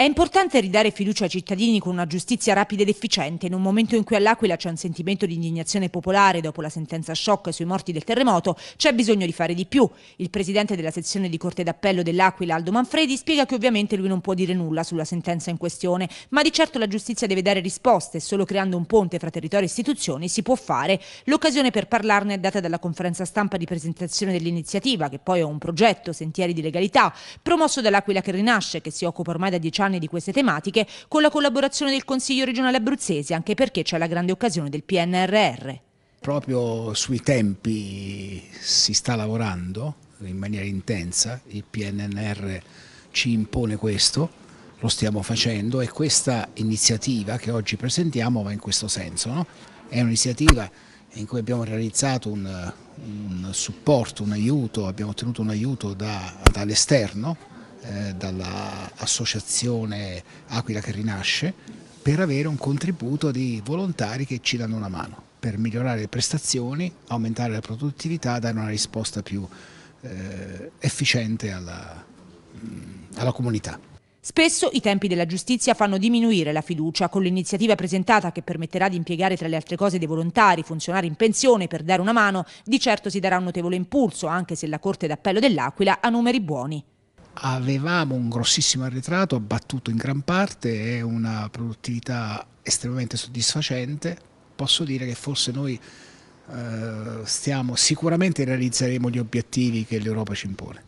È importante ridare fiducia ai cittadini con una giustizia rapida ed efficiente in un momento in cui all'Aquila c'è un sentimento di indignazione popolare dopo la sentenza shock sui morti del terremoto, c'è bisogno di fare di più. Il presidente della sezione di Corte d'Appello dell'Aquila, Aldo Manfredi, spiega che ovviamente lui non può dire nulla sulla sentenza in questione, ma di certo la giustizia deve dare risposte e solo creando un ponte fra territorio e istituzioni si può fare. L'occasione per parlarne è data dalla conferenza stampa di presentazione dell'iniziativa, che poi è un progetto, Sentieri di Legalità, promosso dall'Aquila che rinasce, che si occupa ormai da dieci anni contemporanei di queste tematiche con la collaborazione del Consiglio regionale abruzzese, anche perché c'è la grande occasione del PNRR. Proprio sui tempi si sta lavorando in maniera intensa, il PNNR ci impone questo, lo stiamo facendo e questa iniziativa che oggi presentiamo va in questo senso. No? È un'iniziativa in cui abbiamo realizzato un, un supporto, un aiuto, abbiamo ottenuto un aiuto da, dall'esterno eh, dall'associazione Aquila che rinasce per avere un contributo di volontari che ci danno una mano per migliorare le prestazioni, aumentare la produttività, dare una risposta più eh, efficiente alla, mm, alla comunità. Spesso i tempi della giustizia fanno diminuire la fiducia. Con l'iniziativa presentata che permetterà di impiegare tra le altre cose dei volontari, funzionari in pensione per dare una mano, di certo si darà un notevole impulso, anche se la Corte d'Appello dell'Aquila ha numeri buoni avevamo un grossissimo arretrato abbattuto in gran parte e una produttività estremamente soddisfacente. Posso dire che forse noi eh, stiamo sicuramente realizzeremo gli obiettivi che l'Europa ci impone.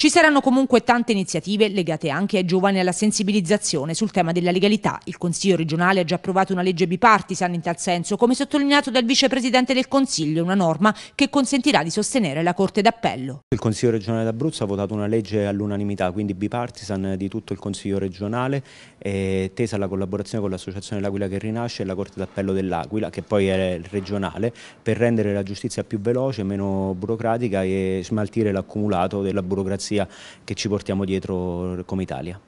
Ci saranno comunque tante iniziative legate anche ai giovani e alla sensibilizzazione sul tema della legalità. Il Consiglio regionale ha già approvato una legge bipartisan in tal senso, come sottolineato dal Vicepresidente del Consiglio, una norma che consentirà di sostenere la Corte d'Appello. Il Consiglio regionale d'Abruzzo ha votato una legge all'unanimità, quindi bipartisan di tutto il Consiglio regionale, eh, tesa alla collaborazione con l'Associazione dell'Aquila che rinasce e la Corte d'Appello dell'Aquila, che poi è regionale, per rendere la giustizia più veloce, meno burocratica e smaltire l'accumulato della burocrazia democrazia che ci portiamo dietro come Italia.